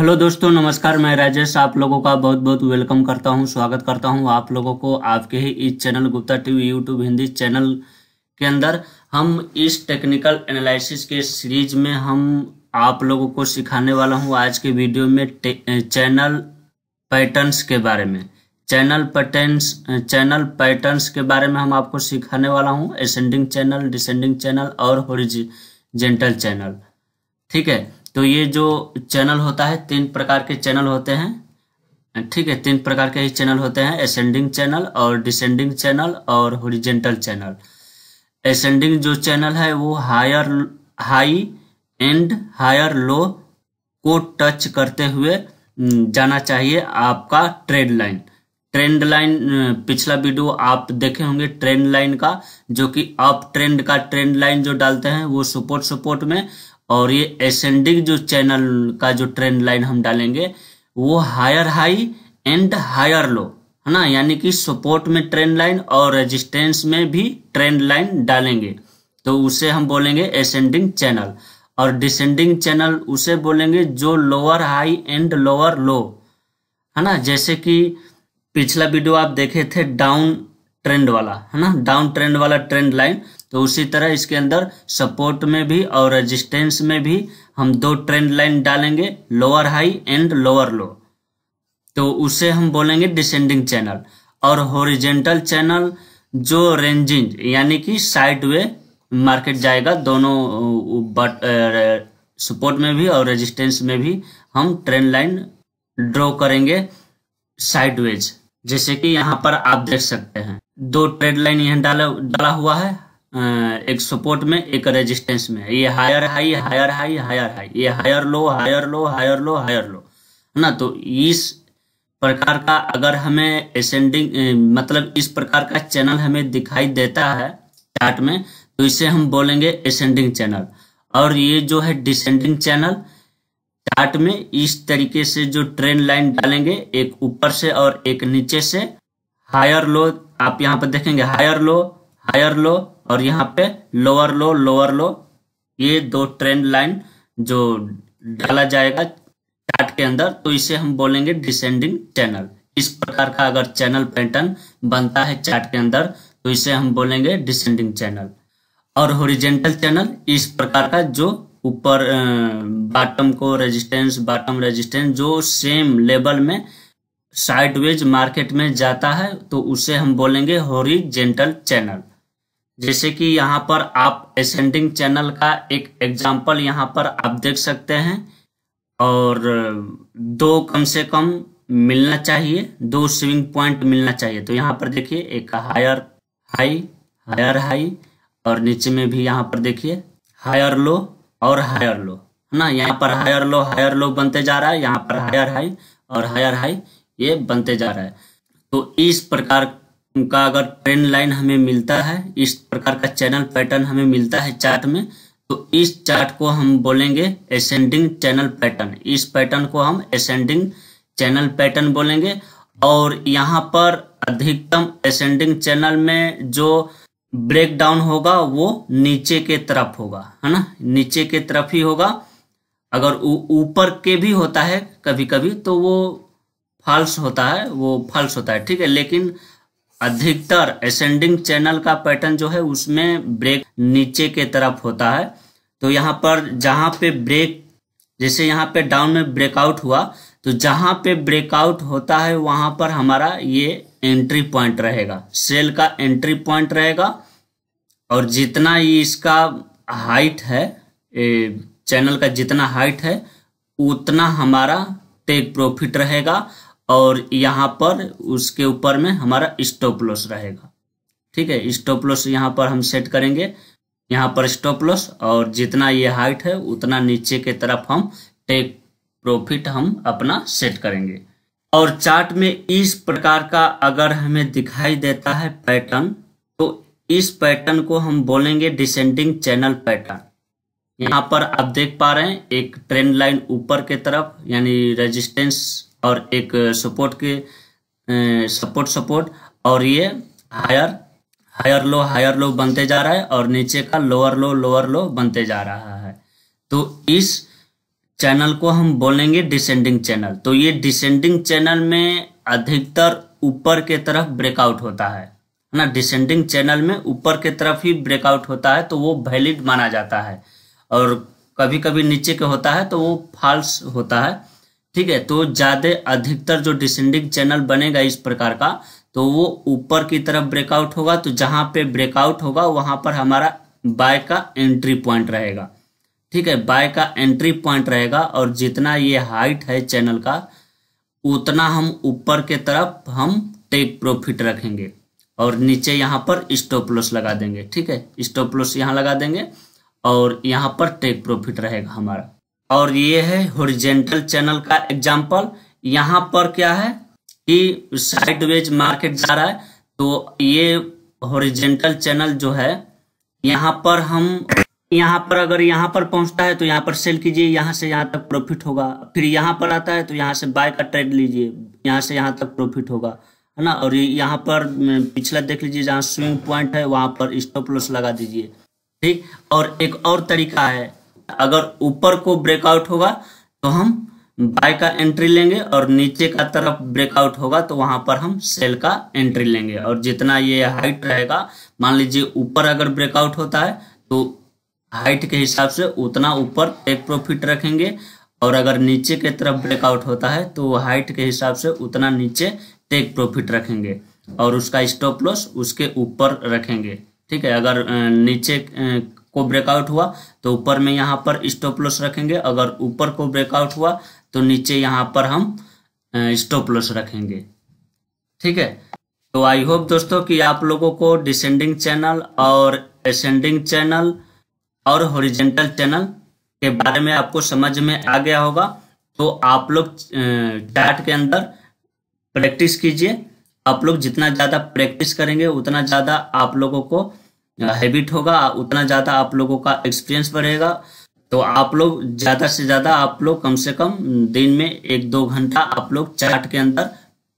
hello दोस्तों नमस्कार मैं राजेश आप लोगों का बहुत बहुत वेलकम करता हूं स्वागत करता हूं आप लोगों को आपके ही इस channel Gupta TV YouTube Hindi channel के अंदर हम इस टेक्निकल एनालिसिस के सीरीज में हम आप लोगों को सिखाने वाला हूं आज के वीडियो में चैनल पैटर्न्स eh, के बारे में चैनल पैटर्न्स चैनल पैटर्न्स के बारे में हम आपको सिखाने वाला हूँ एसेंडिंग चैनल डिसेंडिंग चैनल और होरिजेंटल चैनल ठीक है तो ये जो चैनल होता है तीन प्रकार के चैनल होते हैं ठीक है तीन प्रकार के ही चैनल होते हैं एसेंडिंग चैनल और डिसेंडिंग चैनल और होरिजेंटल चैनल एसेंडिंग जो चैनल है वो higher high and higher low को टच करते हुए हम्म, जाना चाहिए आपका ट्रेड लाइन ट्रेंड लाइन पिछला वीडियो आप देखे होंगे ट्रेंड लाइन का जो कि अप ट्रेंड का ट्रेंड लाइन जो डालते हैं वो सपोर्ट सपोर्ट में और ये एसेंडिंग जो चैनल का जो ट्रेंड लाइन हम डालेंगे वो higher high and higher low है ना यानी कि सपोर्ट में ट्रेंड लाइन और रेजिस्टेंस में भी ट्रेंड लाइन डालेंगे तो उसे हम बोलेंगे एसेंडिंग चैनल और डिसेंडिंग चैनल उसे बोलेंगे जो lower high and lower low है ना जैसे कि पिछला वीडियो आप देखे थे डाउन ट्रेंड वाला है ना डाउन ट्रेंड वाला ट्रेंड लाइन तो उसी तरह इसके अंदर सपोर्ट में भी और रेजिस्टेंस में भी हम दो ट्रेंड लाइन डालेंगे lower high and lower low तो उसे हम बोलेंगे डिसेंडिंग चैनल और होरिजेंटल चैनल जो रेंजिंग यानी कि साइड वे मार्केट जाएगा दोनों बट सपोर्ट में भी और रेजिस्टेंस में भी हम ट्रेंड लाइन ड्रॉ करेंगे साइडवेज जैसे कि यहाँ पर आप देख सकते हैं दो ट्रेड लाइन यहाँ डाला डाला हुआ है एक सपोर्ट में एक रेजिस्टेंस में ये higher high higher high higher high ये higher low higher low higher low higher low है ना तो इस प्रकार का अगर हमें एसेंडिंग मतलब इस प्रकार का चैनल हमें दिखाई देता है चार्ट में तो इसे हम बोलेंगे एसेंडिंग चैनल और ये जो है डिसेंडिंग चैनल चार्ट में इस तरीके से जो ट्रेन लाइन डालेंगे एक ऊपर से और एक नीचे से हायर लो आप यहाँ पर देखेंगे हायर लो हायर लो और यहाँ पे लोअर लो लोअर लो ये दो ट्रेंड लाइन जो डाला जाएगा चार्ट के अंदर तो इसे हम बोलेंगे डिसेंडिंग चैनल इस प्रकार का अगर चैनल पैटर्न बनता है चार्ट के अंदर तो इसे हम बोलेंगे डिसेंडिंग चैनल और होरिजेंटल चैनल इस प्रकार का जो ऊपर बॉटम को रेजिस्टेंस बॉटम रेजिस्टेंस जो सेम लेवल में साइडवेज मार्केट में जाता है तो उसे हम बोलेंगे होरिजेंटल चैनल जैसे कि यहाँ पर आप एसेंडिंग चैनल का एक एग्जाम्पल यहाँ पर आप देख सकते हैं और दो कम से कम मिलना चाहिए दो स्विंग पॉइंट मिलना चाहिए तो यहाँ पर देखिए एक हायर हाई हायर हाई और नीचे में भी यहाँ पर देखिए हायर लो और हायर लो है ना यहाँ पर हायर लो हायर लो बनते जा रहा है यहाँ पर हायर हाई और हायर हाई ये बनते जा रहा है तो इस प्रकार उनका अगर ट्रेन लाइन हमें मिलता है इस प्रकार का चैनल पैटर्न हमें मिलता है चार्ट में तो इस चार्ट को हम बोलेंगे एसेंडिंग चैनल पैटर्न इस पैटर्न को हम एसेंडिंग चैनल पैटर्न बोलेंगे और यहाँ पर अधिकतम एसेंडिंग चैनल में जो ब्रेक डाउन होगा वो नीचे के तरफ होगा है ना नीचे के तरफ ही होगा अगर ऊपर के भी होता है कभी कभी तो वो फॉल्स होता है वो फॉल्स होता है ठीक है लेकिन अधिकतर असेंडिंग चैनल का पैटर्न जो है उसमें ब्रेक नीचे के तरफ होता है तो यहाँ पर जहाँ पे ब्रेक जैसे यहाँ पे डाउन में ब्रेकआउट हुआ तो जहाँ पे ब्रेकआउट होता है वहाँ पर हमारा ये एंट्री पॉइंट रहेगा सेल का एंट्री पॉइंट रहेगा और जितना ये इसका हाइट है चैनल का जितना हाइट है उतना हमारा टेक प्रॉफिट रहेगा और यहाँ पर उसके ऊपर में हमारा स्टॉप लॉस रहेगा ठीक है स्टॉप लॉस यहाँ पर हम सेट करेंगे यहाँ पर स्टॉप लॉस और जितना ये हाइट है उतना नीचे के तरफ हम टेक प्रॉफिट हम अपना सेट करेंगे और चार्ट में इस प्रकार का अगर हमें दिखाई देता है पैटर्न तो इस पैटर्न को हम बोलेंगे डिसेंडिंग चैनल पैटर्न यहाँ पर आप देख पा रहे हैं एक ट्रेंड लाइन ऊपर के तरफ यानी रेजिस्टेंस और एक सपोर्ट के सपोर्ट सपोर्ट और ये higher higher low higher low बनते जा रहा है और नीचे का लोअर लो लोअर लो बनते जा रहा है तो इस चैनल को हम बोलेंगे डिसेंडिंग चैनल तो ये डिसेंडिंग चैनल में अधिकतर ऊपर के तरफ ब्रेकआउट होता है ना डिसेंडिंग चैनल में ऊपर के तरफ ही ब्रेकआउट होता है तो वो वैलिड माना जाता है और कभी कभी नीचे के होता है तो वो फॉल्स होता है ठीक है तो ज़्यादा अधिकतर जो डिसेंडिंग चैनल बनेगा इस प्रकार का तो वो ऊपर की तरफ ब्रेकआउट होगा तो जहाँ पे ब्रेकआउट होगा वहां पर हमारा बाय का एंट्री पॉइंट रहेगा ठीक है बाय का एंट्री पॉइंट रहेगा और जितना ये हाइट है चैनल का उतना हम ऊपर के तरफ हम टेक प्रॉफिट रखेंगे और नीचे यहाँ पर स्टॉप लॉस लगा देंगे ठीक है स्टॉप लॉस यहाँ लगा देंगे और यहाँ पर टेक प्रॉफिट रहेगा हमारा और ये है होरिजेंटल चैनल का एग्जाम्पल यहाँ पर क्या है कि साइडवेज मार्केट जा रहा है तो ये हॉरिजेंटल चैनल जो है यहाँ पर हम यहाँ पर अगर यहाँ पर पहुंचता है तो यहाँ पर सेल कीजिए यहाँ से यहाँ तक प्रॉफिट होगा फिर यहाँ पर आता है तो यहाँ से बाय का ट्रेड लीजिए यहाँ से यहाँ तक प्रॉफिट होगा है ना और यहाँ पर पिछला देख लीजिए जहाँ स्विंग पॉइंट है वहाँ पर स्टॉप लॉस लगा दीजिए ठीक और एक और तरीका है अगर ऊपर को ब्रेकआउट होगा तो हम बाय का एंट्री लेंगे और नीचे का तरफ ब्रेकआउट होगा तो वहां पर हम सेल का एंट्री लेंगे और जितना ये हाइट रहेगा मान लीजिए ऊपर अगर ब्रेकआउट होता है तो हाइट के हिसाब से उतना ऊपर टेक प्रॉफिट रखेंगे और अगर नीचे के तरफ ब्रेकआउट होता है तो हाइट के हिसाब से उतना नीचे टेक प्रॉफिट रखेंगे और उसका स्टॉप लॉस उसके ऊपर रखेंगे ठीक है अगर नीचे को ब्रेकआउट हुआ तो ऊपर में यहाँ पर स्टॉप लॉस रखेंगे अगर ऊपर को ब्रेकआउट हुआ तो नीचे यहाँ पर हम स्टॉप लॉस रखेंगे ठीक है तो आई होप दोस्तों कि आप लोगों को डिसेंडिंग चैनल और एसेंडिंग चैनल और हॉरिजेंटल चैनल के बारे में आपको समझ में आ गया होगा तो आप लोग चार्ट के अंदर प्रैक्टिस कीजिए आप लोग जितना ज़्यादा प्रैक्टिस करेंगे उतना ज़्यादा आप लोगों को हैबिट होगा उतना ज़्यादा आप लोगों का एक्सपीरियंस बढ़ेगा तो आप लोग ज़्यादा से ज़्यादा आप लोग कम से कम दिन में एक दो घंटा आप लोग चार्ट के अंदर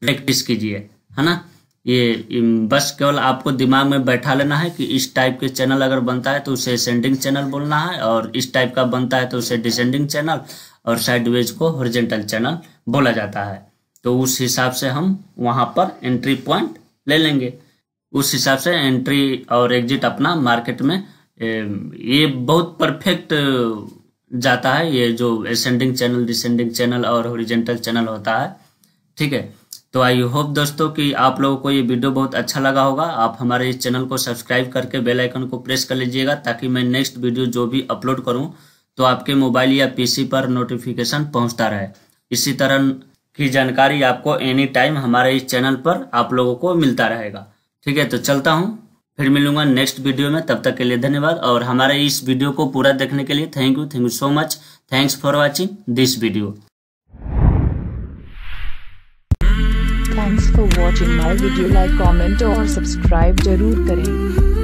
प्रैक्टिस कीजिए है ना ये बस केवल आपको दिमाग में बैठा लेना है कि इस टाइप के चैनल अगर बनता है तो उसे सेंडिंग चैनल बोलना है और इस टाइप का बनता है तो उसे डिसेंडिंग चैनल और साइडवेज को हॉरिजेंटल चैनल बोला जाता है तो उस हिसाब से हम वहां पर एंट्री पॉइंट ले लेंगे उस हिसाब से एंट्री और एग्जिट अपना मार्केट में ये बहुत परफेक्ट जाता है ये जो एसेंडिंग चैनल डिसेंडिंग चैनल और ओरिजेंटल चैनल होता है ठीक है तो आई होप दोस्तों कि आप लोगों को ये वीडियो बहुत अच्छा लगा होगा आप हमारे इस चैनल को सब्सक्राइब करके बेल आइकन को प्रेस कर लीजिएगा ताकि मैं नेक्स्ट वीडियो जो भी अपलोड करूं तो आपके मोबाइल या पीसी पर नोटिफिकेशन पहुंचता रहे इसी तरह की जानकारी आपको एनी टाइम हमारे इस चैनल पर आप लोगों को मिलता रहेगा ठीक है तो चलता हूँ फिर मिलूंगा नेक्स्ट वीडियो में तब तक के लिए धन्यवाद और हमारे इस वीडियो को पूरा देखने के लिए thank you thank you so much thanks for watching this video thanks for watching my video like comment और सब्सक्राइब जरूर करें